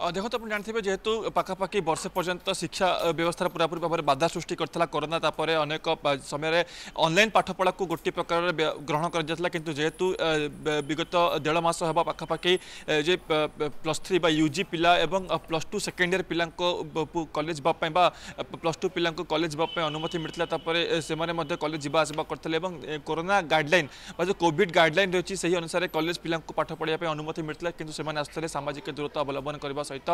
ଦେଖନ୍ତୁ ଆପଣ ଜାଣିଥିବେ ଯେହେତୁ ପାଖାପାଖି ବର୍ଷେ ପର୍ଯ୍ୟନ୍ତ ଶିକ୍ଷା ବ୍ୟବସ୍ଥାର ପୁରାପୁରି ଭାବରେ ବାଧା ସୃଷ୍ଟି କରିଥିଲା କରୋନା ତାପରେ ଅନେକ ସମୟରେ ଅନଲାଇନ୍ ପାଠପଢ଼ାକୁ ଗୋଟିଏ ପ୍ରକାରରେ ଗ୍ରହଣ କରାଯାଇଥିଲା କିନ୍ତୁ ଯେହେତୁ ବିଗତ ଦେଢ଼ ମାସ ହେବା ପାଖାପାଖି ଯେ ପ୍ଲସ୍ ଥ୍ରୀ ବା ୟୁଜି ପିଲା ଏବଂ ପ୍ଲସ୍ ଟୁ ସେକେଣ୍ଡ ଇୟର୍ ପିଲାଙ୍କ କଲେଜ ଯିବା ପାଇଁ ବା ପ୍ଲସ୍ ଟୁ ପିଲାଙ୍କୁ କଲେଜ ଯିବା ପାଇଁ ଅନୁମତି ମିଳିଥିଲା ତାପରେ ସେମାନେ ମଧ୍ୟ କଲେଜ ଯିବା ଆସିବା କରିଥିଲେ ଏବଂ କରୋନା ଗାଇଡ଼ଲାଇନ୍ ବା ଯେଉଁ କୋଭିଡ଼ ଗାଇଡ଼ଲାଇନ୍ ରହିଛି ସେହି ଅନୁସାରେ କଲେଜ ପିଲାଙ୍କୁ ପାଠ ପଢ଼ିବା ପାଇଁ ଅନୁମତି ମିଳିଥିଲା କିନ୍ତୁ ସେମାନେ ଆସୁଥିଲେ ସାମାଜିକ ଦୂରତା ଅବଲମ୍ବନ କରିବା सहित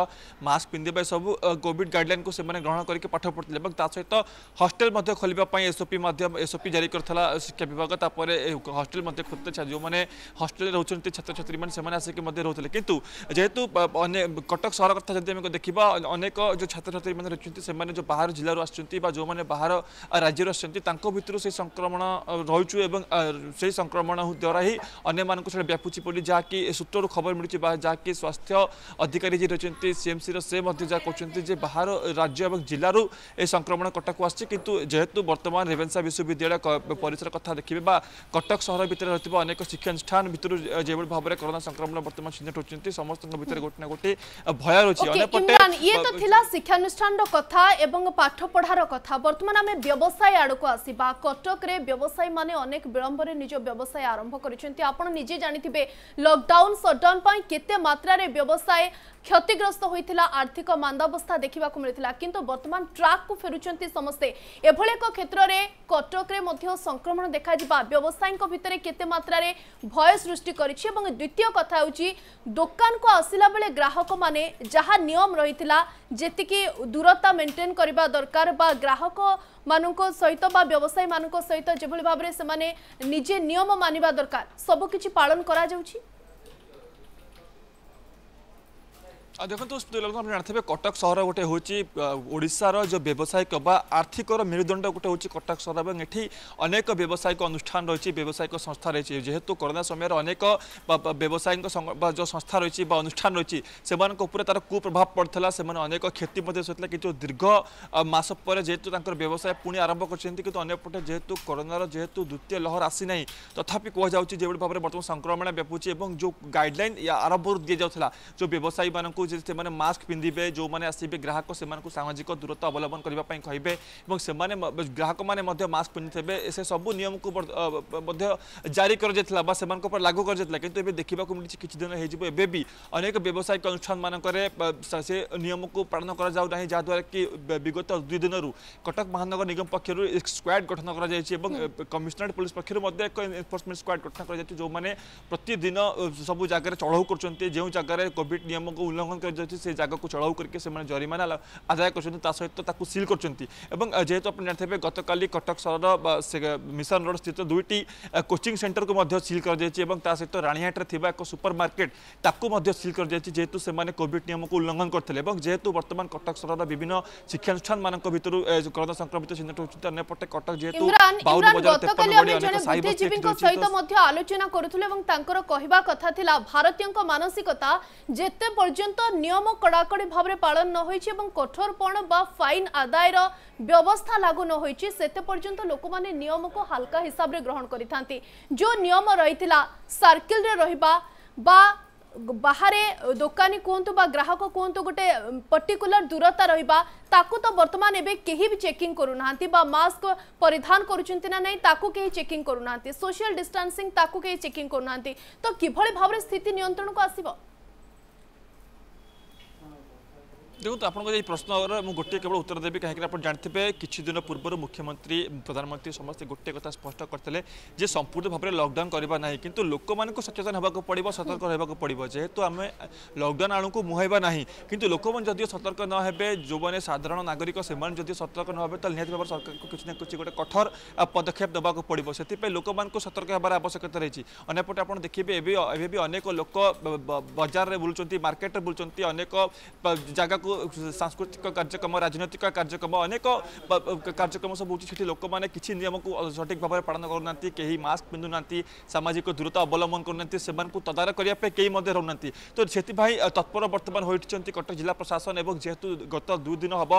मास्क पिंधे सब कॉविड गाइडलाइन को सेने ग्रहण करके पाठ पढ़ते सहित हस्टेल खोलने एसओपी एसओपी जारी कर शिक्षा विभाग तापर हस्टेल खोलते जो मैंने हस्टेल रोचे छात्र छात्री मैंने आसिक रोते कितु जेहतु कटक सहर कथा जब देखा अनेक जो छात्र छात्री मैंने रोचे से जो बाहर जिलूर आ जो मैंने बाहर राज्य आसो से संक्रमण रही से संक्रमण द्वारा ही अने छाड़ा जहाँकि सूत्र खबर मिलूँ जहाँकि स्वास्थ्य अधिकारी जी रही କରିଛନ୍ତି ସିଏମ୍ସିର ସେ ମଧ୍ୟ ଯାହା କରୁଛନ୍ତି ଯେ ବାହାର ରାଜ୍ୟ ଏବଂ ଜିଲ୍ଲାରୁ ଏ ସଂକ୍ରମଣ କଟକକୁ ଆସିଛି କିନ୍ତୁ ଯେହେତୁ ବର୍ତ୍ତମାନ ରେଭେନ୍ସା ବିଶ୍ୱବିଦ୍ୟାଳୟ ପରିସର କଥା ଦେଖିବେ ବା କଟକ ସହର ଭିତରେ ରହିଥିବା ଅନେକ ଶିକ୍ଷାନୁଷ୍ଠାନ ଭିତରୁ যেভাবে ভাবে করোনা সংক্রমণ বর্তমান চিহ্নট হচ্ছে সমস্ত ভিতরে গোটে না গোটে ভয় রয়েছে ইয়ে তো লা শিক্ষানুষ্ঠান কথা এবং পাঠপড়ার কথা বর্তমান আমি ব্যবসায় আড়ক আসবা কটকরে ব্যবসায়ী মানে অনেক বিলম্বরে নিজ ব্যবসায় আরম্ভ করেছেন আপনার নিজে জাঁথিবে লকডাউন সটডাউন কেতে মাত্রার ব্যবসায় ক্ষতি କ୍ଷତିଗ୍ରସ୍ତ ହୋଇଥିଲା ଆର୍ଥିକ ମାନ୍ଦାବସ୍ଥା ଦେଖିବାକୁ ମିଳିଥିଲା କିନ୍ତୁ ବର୍ତ୍ତମାନ ଟ୍ରାକ୍କୁ ଫେରୁଛନ୍ତି ସମସ୍ତେ ଏଭଳି ଏକ କ୍ଷେତ୍ରରେ କଟକରେ ମଧ୍ୟ ସଂକ୍ରମଣ ଦେଖାଯିବା ବ୍ୟବସାୟୀଙ୍କ ଭିତରେ କେତେ ମାତ୍ରାରେ ଭୟ ସୃଷ୍ଟି କରିଛି ଏବଂ ଦ୍ୱିତୀୟ କଥା ହେଉଛି ଦୋକାନକୁ ଆସିଲା ବେଳେ ଗ୍ରାହକମାନେ ଯାହା ନିୟମ ରହିଥିଲା ଯେତିକି ଦୂରତା ମେଣ୍ଟେନ୍ କରିବା ଦରକାର ବା ଗ୍ରାହକମାନଙ୍କ ସହିତ বা ব্যবসায়ী মান সহিত যেভাবে ভাবে সে নিজে নিয়ম মানবা দরকার সবুকিছি পালন করা যাচ্ছে ଦେଖନ୍ତୁ ଶ୍ରୀଲଗ୍ନ ଆପଣ ଜାଣିଥିବେ କଟକ ସହର ଗୋଟେ ହେଉଛି ଓଡ଼ିଶାର ଯେଉଁ ବ୍ୟବସାୟିକ ବା ଆର୍ଥିକର ମେରୁଦଣ୍ଡ ଗୋଟେ ହେଉଛି କଟକ ସହର ଏବଂ ଏଠି ଅନେକ ବ୍ୟବସାୟିକ ଅନୁଷ୍ଠାନ ରହିଛି ବ୍ୟବସାୟିକ ସଂସ୍ଥା ରହିଛି ଯେହେତୁ କରୋନା ସମୟରେ ଅନେକ ବ୍ୟବସାୟୀଙ୍କ ବା ଯେଉଁ ସଂସ୍ଥା ରହିଛି ବା ଅନୁଷ୍ଠାନ ରହିଛି ସେମାନଙ୍କ ଉପରେ ତା'ର କୁପ୍ରଭାବ ପଡ଼ିଥିଲା ସେମାନେ ଅନେକ କ୍ଷତି ମଧ୍ୟ ସହିଥିଲା କିନ୍ତୁ ଦୀର୍ଘ ମାସ ପରେ ଯେହେତୁ ତାଙ୍କର ବ୍ୟବସାୟ ପୁଣି ଆରମ୍ଭ କରିଛନ୍ତି କିନ୍ତୁ ଅନ୍ୟପଟେ ଯେହେତୁ କରୋନାର ଯେହେତୁ ଦ୍ୱିତୀୟ ଲହର ଆସିନାହିଁ ତଥାପି କୁହାଯାଉଛି ଯେଭଳି ଭାବରେ ବର୍ତ୍ତମାନ ସଂକ୍ରମଣ ବ୍ୟାପୁଛି ଏବଂ ଯେଉଁ ଗାଇଡ଼ଲାଇନ୍ ଆରମ୍ଭରୁ ଦିଆଯାଉଥିଲା ଯେଉଁ ବ୍ୟବସାୟୀମାନଙ୍କୁ जैसे मैंने मास्क पिंधे जो मैंने आसपे ग्राहक से सामाजिक दूरत अवलम्बन करने कहे और से ग्राहक मैंनेस्क पिंधे से सब निम को जारी कर लागू करा कि देखा मिली किसी दिन हो अनेक व्यावसायिक अनुषान मानक से निम को पालन कराऊना जहाद्वारा कि विगत दुई दिन कटक महानगर निगम पक्ष स्क्वाड गठन कर कमिश्नरेट पुलिस पक्ष एक एनफोर्समेंट स्क्वाड गठन कर प्रतिदिन सब जगह चढ़ाऊ कर जो जगह कॉविड निम को उल्लंघन লঙ্ঘন করে সে জায়গাকে চড়াও করি সে জরিমানা আদায় করছেন তা সহ তাকে সিল করছেন এবং যেহেতু আপনি জাঁথে গতকালি কটক সহর মিশন রোড স্থিত দুইটি কোচিং সেন্টরকে সিল করা যাই এবং তা সহ রাণীহাটে থাকা এক সুপর মার্কেট তাকে সিল করা যাই যেহেতু সে কোভিড নিয়মকে উল্লঙ্ঘন করলে এবং যেহেতু বর্তমান কটক সহর বিভিন্ন শিক্ষানুষ্ঠান মান ভিতর করোনা সংক্রমিত চিহ্নট হচ্ছে অন্যপটে কটক যেহেতু বাউন বজার তেপন গড়ি অনেক সাইবর সহিত মধ্য আলোচনা করুলে এবং তাঁর কহা কথা লা ভারতীয় মানসিকতা যেতে পর্যন্ত নিয়ম কড়াকড়ি ভাবে পাাল নহয়েছে এবং কঠোরপণ বা ফাইন আদায়ের ব্যবস্থা লাগু নহয়েছে সেতে পর্যন্ত লোক নিয়মক হালকা হিসাবে গ্রহণ করে থাকে যে নিয়ম রয়েছে সার্কেলে রহবা বা ବାହାରେ ଦୋକାନୀ କୁହନ୍ତୁ ବା ଗ୍ରାହକ କୁହନ୍ତୁ ଗୋଟେ ପର୍ଟିକୁଲାର ଦୂରତା ରହିବା ତାକୁ ତ ବର୍ତ୍ତମାନ ଏବେ କେହି ବି ଚେକିଂ କରୁନାହାନ୍ତି ବା ମାସ୍କ ପରିଧାନ କରୁଛନ୍ତି ନା ନାହିଁ ତାକୁ କେହି ଚେକିଂ କରୁନାହାନ୍ତି ସୋସିଆଲ ଡିଷ୍ଟାନ୍ସିଂ ତାକୁ କେହି ଚେକିଂ କରୁନାହାନ୍ତି ତ କିଭଳି ଭାବରେ ସ୍ଥିତି ନିୟନ୍ତ୍ରଣକୁ ଆସିବ দেখুন আপনার এই প্রশ্নর মু গোটিয়ে কেবল উত্তর দেবি কাহিঁকি আপনার জাঁথিবে কিছু দিন পূর্ব মুখ্যমন্ত্রী প্রধানমন্ত্রী সমস্ত গোটিয়ে কথা স্পষ্ট করলে যে সম্পূর্ণ ভাবে লকডাউন করা না কিন্তু লোক মানুষ সচেতন হওয়া পড়ব সতর্ক হওয়া পড়ব যেহেতু আমি লকডাউন আড়ক মুহাইবা না কিন্তু লোক যদিও সতর্ক নহবে যে সাধারণ নাগরিক সে যদি সতর্ক নহবে তাহলে নিহতি ভাবে সরকার কিছু না কিছু গোটে কঠোর পদক্ষেপ দেওয়া পড়ব সেপাই লোক মানুষ সতর্ক হওয়ার আবশ্যকতা রয়েছে অন্যপটে আপনার দেখবে এবে এবে অনেক লোক বজারে বুলুচার মার্কেটে বুলুচার অনেক জায়গা ସାଂସ୍କୃତିକ କାର୍ଯ୍ୟକ୍ରମ ରାଜନୈତିକ କାର୍ଯ୍ୟକ୍ରମ ଅନେକ କାର୍ଯ୍ୟକ୍ରମ ସବୁ ହେଉଛି ସେଠି ଲୋକମାନେ କିଛି ନିୟମକୁ ସଠିକ୍ ଭାବରେ ପାଳନ କରୁନାହାନ୍ତି କେହି ମାସ୍କ ପିନ୍ଧୁନାହାନ୍ତି ସାମାଜିକ ଦୂରତା ଅବଲମ୍ବନ କରୁନାହାନ୍ତି ସେମାନଙ୍କୁ ତଦାରଖ କରିବା ପାଇଁ କେହି ମଧ୍ୟ ରହୁନାହାନ୍ତି ତ ସେଥିପାଇଁ ତତ୍ପର ବର୍ତ୍ତମାନ ହୋଇଛନ୍ତି କଟକ ଜିଲ୍ଲା ପ୍ରଶାସନ ଏବଂ ଯେହେତୁ ଗତ ଦୁଇ ଦିନ ହେବ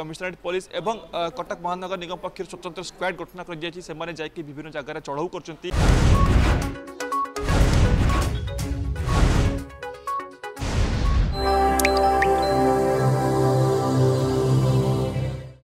କମିଶନରେଟ୍ ପୋଲିସ ଏବଂ କଟକ ମହାନଗର ନିଗମ ପକ୍ଷରୁ ସ୍ୱତନ୍ତ୍ର ସ୍କ୍ୱାଡ୍ ଗଠନ କରାଯାଇଛି ସେମାନେ ଯାଇକି ବିଭିନ୍ନ ଜାଗାରେ ଚଢ଼ଉ କରୁଛନ୍ତି